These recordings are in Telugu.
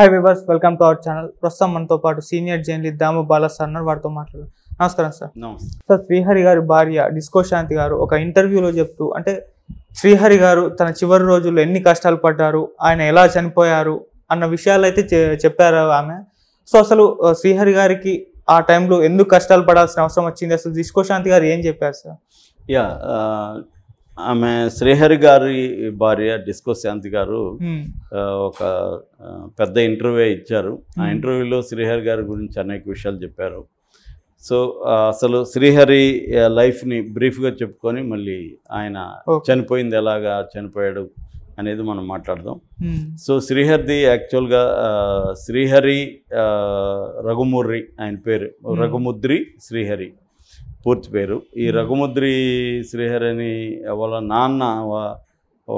Hi viewers welcome to our channel ప్రస్తుతం మనతో పాటు సీనియర్ జర్నలిస్ట్ దాము సార్ అన్నారు వారితో మాట్లాడారు నమస్కారం సార్ సార్ శ్రీహరి గారి భార్య డిస్కో శాంతి గారు ఒక ఇంటర్వ్యూలో చెప్తూ అంటే శ్రీహరి గారు తన చివరి రోజుల్లో ఎన్ని కష్టాలు పడ్డారు ఆయన ఎలా చనిపోయారు అన్న విషయాలు అయితే చెప్పారు ఆమె సో అసలు శ్రీహరి గారికి ఆ టైంలో ఎందుకు కష్టాలు పడాల్సిన అవసరం వచ్చింది అసలు డిస్కో శాంతి గారు ఏం చెప్పారు సార్ యా ఆమె శ్రీహరి గారి భార్య డిస్కో శాంతి గారు ఒక పెద్ద ఇంటర్వ్యూ ఇచ్చారు ఆ ఇంటర్వ్యూలో శ్రీహరి గారి గురించి అనేక విషయాలు చెప్పారు సో అసలు శ్రీహరి లైఫ్ని బ్రీఫ్గా చెప్పుకొని మళ్ళీ ఆయన చనిపోయింది ఎలాగా చనిపోయాడు అనేది మనం మాట్లాడదాం సో శ్రీహరిది యాక్చువల్గా శ్రీహరి రఘుముర్రి ఆయన పేరు రఘుముద్రి శ్రీహరి పూర్తి పేరు ఈ రఘుముద్రి శ్రీహరిని వాళ్ళ నాన్న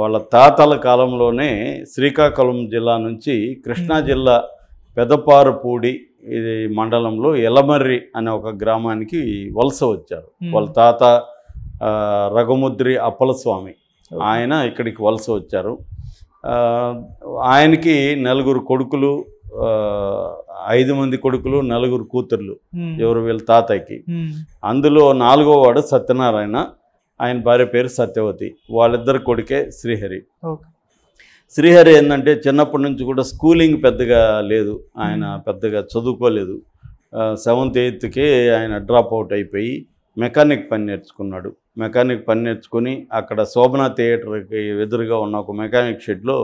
వాళ్ళ తాతల కాలంలోనే శ్రీకాకుళం జిల్లా నుంచి కృష్ణా జిల్లా పెదపారుపూడి ఇది మండలంలో ఎలమర్రి అనే ఒక గ్రామానికి వలస వచ్చారు వాళ్ళ తాత రఘుముద్రి అప్పలస్వామి ఆయన ఇక్కడికి వలస వచ్చారు ఆయనకి నలుగురు కొడుకులు ఐదు మంది కొడుకులు నలుగురు కూతుర్లు ఎవరు వీళ్ళ తాతయ్యకి అందులో నాలుగో వాడు సత్యనారాయణ ఆయన భార్య పేరు సత్యవతి వాళ్ళిద్దరు కొడుకే శ్రీహరి శ్రీహరి ఏంటంటే చిన్నప్పటి నుంచి కూడా స్కూలింగ్ పెద్దగా లేదు ఆయన పెద్దగా చదువుకోలేదు సెవెంత్ ఎయిత్కి ఆయన డ్రాప్ అవుట్ అయిపోయి మెకానిక్ పని నేర్చుకున్నాడు మెకానిక్ పని నేర్చుకుని అక్కడ శోభనా థియేటర్కి ఎదురుగా ఉన్న ఒక మెకానిక్ షెడ్లో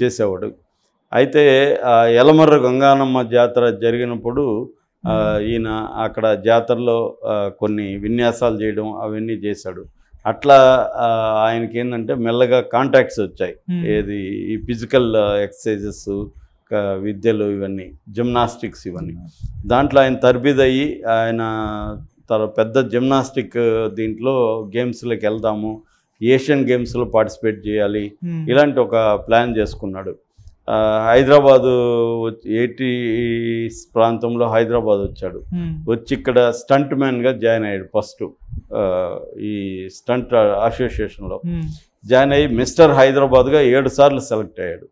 చేసేవాడు అయితే ఎలమర్ర గంగానమ్మ జాతర జరిగినప్పుడు ఈయన అక్కడ జాతరలో కొన్ని విన్యాసాలు చేయడం అవన్నీ చేశాడు అట్లా ఆయనకి ఏంటంటే మెల్లగా కాంటాక్ట్స్ వచ్చాయి ఏది ఈ ఫిజికల్ ఎక్సర్సైజెస్ విద్యలు ఇవన్నీ జిమ్నాస్టిక్స్ ఇవన్నీ దాంట్లో ఆయన తర్బిదయ్యి ఆయన తర్వాత పెద్ద జిమ్నాస్టిక్ దీంట్లో గేమ్స్లోకి వెళ్దాము ఏషియన్ గేమ్స్లో పార్టిసిపేట్ చేయాలి ఇలాంటి ఒక ప్లాన్ చేసుకున్నాడు హైదరాబాదు ఎయిటీ ప్రాంతంలో హైదరాబాద్ వచ్చాడు వచ్చి ఇక్కడ స్టంట్ మ్యాన్గా జాయిన్ అయ్యాడు ఫస్ట్ ఈ స్టంట్ అసోసియేషన్లో జాయిన్ అయ్యి మిస్టర్ హైదరాబాద్గా ఏడు సార్లు సెలెక్ట్ అయ్యాడు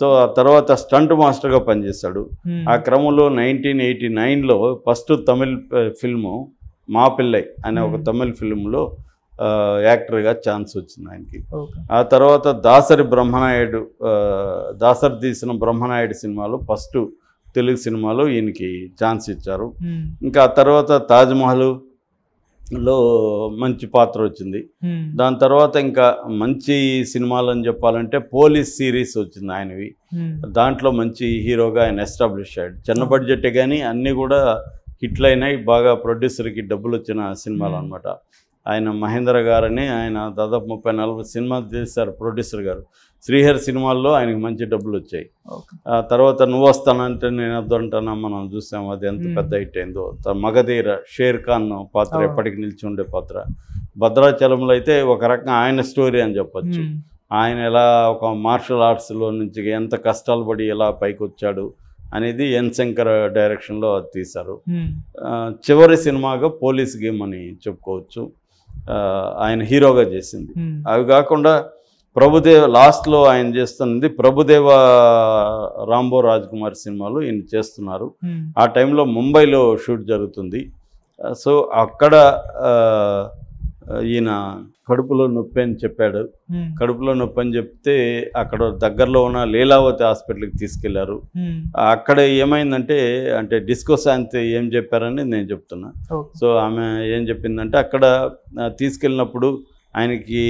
సో ఆ తర్వాత స్టంట్ మాస్టర్గా పనిచేశాడు ఆ క్రమంలో నైన్టీన్ ఎయిటీ నైన్లో first Tamil film Maappillai అనే ఒక తమిళ్ ఫిల్మ్లో యాక్టర్గా ఛాన్స్ వచ్చింది ఆయనకి ఆ తర్వాత దాసరి బ్రహ్మనాయుడు దాసరి తీసిన బ్రహ్మనాయుడు సినిమాలో ఫస్ట్ తెలుగు సినిమాలో ఈయనకి ఛాన్స్ ఇచ్చారు ఇంకా ఆ తర్వాత తాజ్మహల్ లో మంచి పాత్ర వచ్చింది దాని తర్వాత ఇంకా మంచి సినిమాలు అని చెప్పాలంటే పోలీస్ సిరీస్ వచ్చింది ఆయనవి దాంట్లో మంచి హీరోగా ఆయన ఎస్టాబ్లిష్ అయ్యాడు చిన్న బడ్జెట్ కానీ అన్నీ కూడా హిట్లు అయినాయి బాగా ప్రొడ్యూసర్కి డబ్బులు వచ్చిన సినిమాలు అనమాట ఆయన మహేంద్ర గారని ఆయన దాదాపు ముప్పై నలభై సినిమాలు తీశారు ప్రొడ్యూసర్ గారు శ్రీహరి సినిమాల్లో ఆయనకి మంచి డబ్బులు వచ్చాయి తర్వాత నువ్వు వస్తానంటే నేను వద్దంటానా మనం చూసాం అది ఎంత పెద్ద హిట్ అయిందో మగధీర షేర్ ఖాన్ పాత్ర ఎప్పటికి నిలిచి ఉండే పాత్ర భద్రాచలంలో అయితే ఒక రకంగా ఆయన స్టోరీ అని చెప్పచ్చు ఆయన ఎలా ఒక మార్షల్ ఆర్ట్స్లో నుంచి ఎంత కష్టాలు పడి ఎలా పైకి వచ్చాడు అనేది ఎన్ శంకర్ డైరెక్షన్లో తీశారు చివరి సినిమాగా పోలీస్ గేమ్ అని చెప్పుకోవచ్చు ఆయన హీరోగా చేసింది అవి కాకుండా ప్రభుదేవ లాస్ట్లో ఆయన చేస్తున్నది ప్రభుదేవ రాంబో రాజ్ కుమార్ సినిమాలు ఈయన చేస్తున్నారు ఆ టైంలో ముంబైలో షూట్ జరుగుతుంది సో అక్కడ ఈయన కడుపులో నొప్పి అని చెప్పాడు కడుపులో నొప్పి అని చెప్తే అక్కడ దగ్గరలో ఉన్న లీలావతి హాస్పిటల్కి తీసుకెళ్లారు అక్కడ ఏమైందంటే అంటే డిస్కోస్ అంతే ఏం చెప్పారని నేను చెప్తున్నా సో ఆమె ఏం చెప్పిందంటే అక్కడ తీసుకెళ్ళినప్పుడు ఆయనకి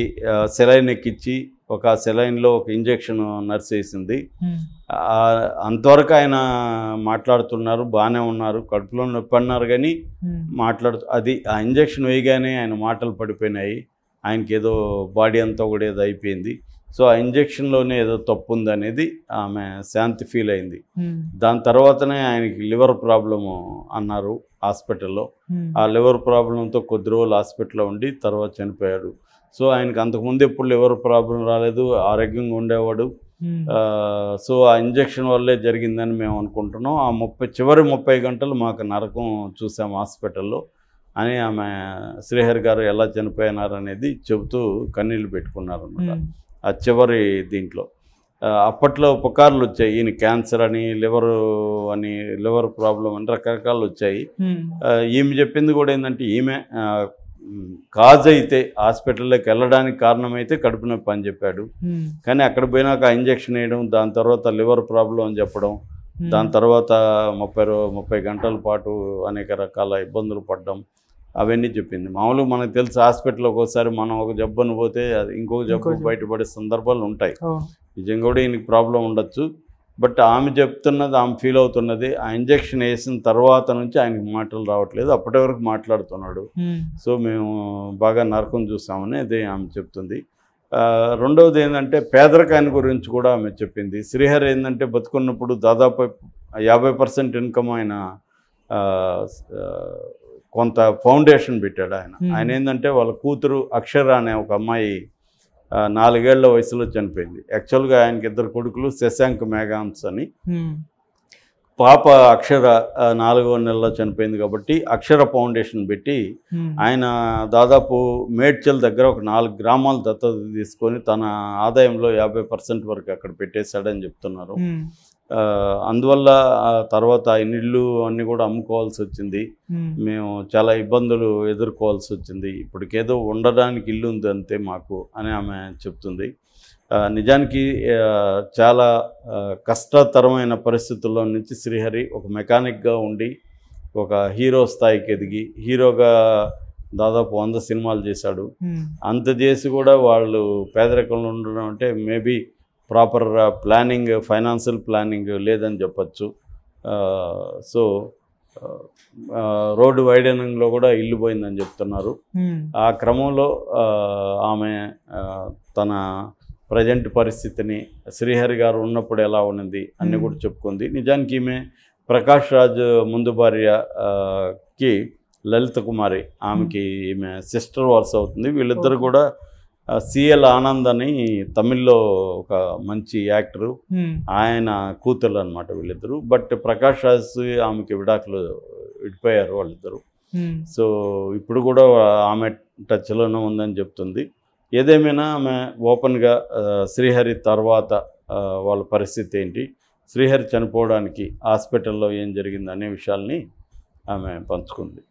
సెలైన్ ఎక్కించి ఒక సెలైన్లో ఒక ఇంజెక్షన్ నర్స్ వేసింది అంతవరకు ఆయన మాట్లాడుతున్నారు బాగానే ఉన్నారు కడుపులో నొప్పి అన్నారు కానీ మాట్లాడుతూ అది ఆ ఇంజెక్షన్ వేయగానే ఆయన మాటలు పడిపోయినాయి ఆయనకి ఏదో బాడీ అంతా కూడా ఏదో అయిపోయింది సో ఆ ఇంజెక్షన్లోనే ఏదో తప్పు ఉందనేది ఆమె శాంతి ఫీల్ అయింది దాని తర్వాతనే ఆయనకి లివర్ ప్రాబ్లము అన్నారు హాస్పిటల్లో ఆ లివర్ ప్రాబ్లంతో కొద్ది రోజులు హాస్పిటల్లో ఉండి తర్వాత చనిపోయాడు సో ఆయనకు అంతకుముందు ఎప్పుడు ఎవరు ప్రాబ్లం రాలేదు ఆరోగ్యంగా ఉండేవాడు hmm. సో ఆ ఇంజక్షన్ వల్లే జరిగిందని మేము అనుకుంటున్నాం ఆ ముప్పై చివరి ముప్పై గంటలు మాకు నరకం చూసాం హాస్పిటల్లో అని ఆమె శ్రీహరి గారు ఎలా చనిపోయినారనేది చెబుతూ కన్నీళ్ళు పెట్టుకున్నారు అన్నమాట hmm. ఆ చివరి దీంట్లో అప్పట్లో ఉపకారాలు వచ్చాయి ఈయన క్యాన్సర్ అని లివర్ అని లివర్ ప్రాబ్లం అని రకరకాలు వచ్చాయి hmm. ఈమె చెప్పింది కూడా ఏంటంటే ఈమె కాజ్ అయితే హాస్పిటల్లోకి వెళ్ళడానికి కారణమైతే కడుపు నొప్పి అని చెప్పాడు కానీ అక్కడ పోయినాక ఇంజక్షన్ వేయడం దాని తర్వాత లివర్ ప్రాబ్లం అని చెప్పడం దాని తర్వాత ముప్పై ముప్పై గంటల పాటు అనేక రకాల ఇబ్బందులు పడ్డం అవన్నీ చెప్పింది మామూలుగా మనకు తెలిసి హాస్పిటల్ ఒక్కోసారి మనం ఒక జబ్బును పోతే ఇంకొక జబ్బు బయటపడే సందర్భాలు ఉంటాయి నిజంగా కూడా ఈయనకి ప్రాబ్లం ఉండొచ్చు బట్ ఆమె చెప్తున్నది ఆమె ఫీల్ అవుతున్నది ఆ ఇంజెక్షన్ వేసిన తర్వాత నుంచి ఆయనకి మాటలు రావట్లేదు అప్పటి వరకు మాట్లాడుతున్నాడు సో మేము బాగా నరకం చూసామని అది ఆమె చెప్తుంది రెండవది ఏంటంటే పేదరికాయని గురించి కూడా ఆమె చెప్పింది శ్రీహరి ఏంటంటే బతుకున్నప్పుడు దాదాపు యాభై పర్సెంట్ ఇన్కమ్ ఆయన కొంత ఫౌండేషన్ పెట్టాడు ఆయన ఆయన ఏంటంటే వాళ్ళ కూతురు అక్షర అనే ఒక అమ్మాయి నాలుగేళ్ల వయసులో చనిపోయింది యాక్చువల్గా ఆయనకి ఇద్దరు కొడుకులు శశాంక్ మేఘాంస్ అని పాప అక్షర నాలుగో నెలలో చనిపోయింది కాబట్టి అక్షర ఫౌండేషన్ పెట్టి ఆయన దాదాపు మేడ్చల్ దగ్గర ఒక నాలుగు గ్రామాలు దత్తత తీసుకొని తన ఆదాయంలో యాభై పర్సెంట్ వరకు అక్కడ పెట్టేశాడని చెప్తున్నారు అందువల్ల తర్వాత ఇల్లు అన్నీ కూడా అమ్ముకోవాల్సి వచ్చింది మేము చాలా ఇబ్బందులు ఎదుర్కోవాల్సి వచ్చింది ఇప్పటికేదో ఉండడానికి ఇల్లు ఉంది అంతే మాకు అని ఆమె చెప్తుంది నిజానికి చాలా కష్టతరమైన పరిస్థితుల్లో నుంచి శ్రీహరి ఒక మెకానిక్గా ఉండి ఒక హీరో స్థాయికి ఎదిగి హీరోగా దాదాపు వంద సినిమాలు చేశాడు అంత చేసి కూడా వాళ్ళు పేదరికంలో ఉండడం అంటే maybe proper planning financial planning లేదని చెప్పచ్చు సో రోడ్డు వైడనింగ్లో కూడా ఇల్లు పోయిందని చెప్తున్నారు ఆ క్రమంలో ఆమె తన ప్రజెంట్ పరిస్థితిని శ్రీహరి గారు ఉన్నప్పుడు ఎలా ఉన్నది అన్నీ కూడా చెప్పుకుంది నిజానికి ఈమె ప్రకాష్ రాజ్ ముందు భార్యకి లలిత కుమారి ఆమెకి ఈమె సిస్టర్ వాల్స్ అవుతుంది వీళ్ళిద్దరు కూడా సిఎల్ ఆనంద్ అని తమిళ్లో ఒక మంచి యాక్టరు ఆయన కూతుర్లు అనమాట వీళ్ళిద్దరు బట్ ప్రకాష్ రాజ్ ఆమెకి విడాకులు విడిపోయారు వాళ్ళిద్దరు సో ఇప్పుడు కూడా ఆమె టచ్లోనే ఉందని చెప్తుంది ఏదేమైనా ఆమె ఓపెన్గా శ్రీహరి తర్వాత వాళ్ళ పరిస్థితి ఏంటి శ్రీహరి చనిపోవడానికి హాస్పిటల్లో ఏం జరిగింది అనే విషయాల్ని ఆమె పంచుకుంది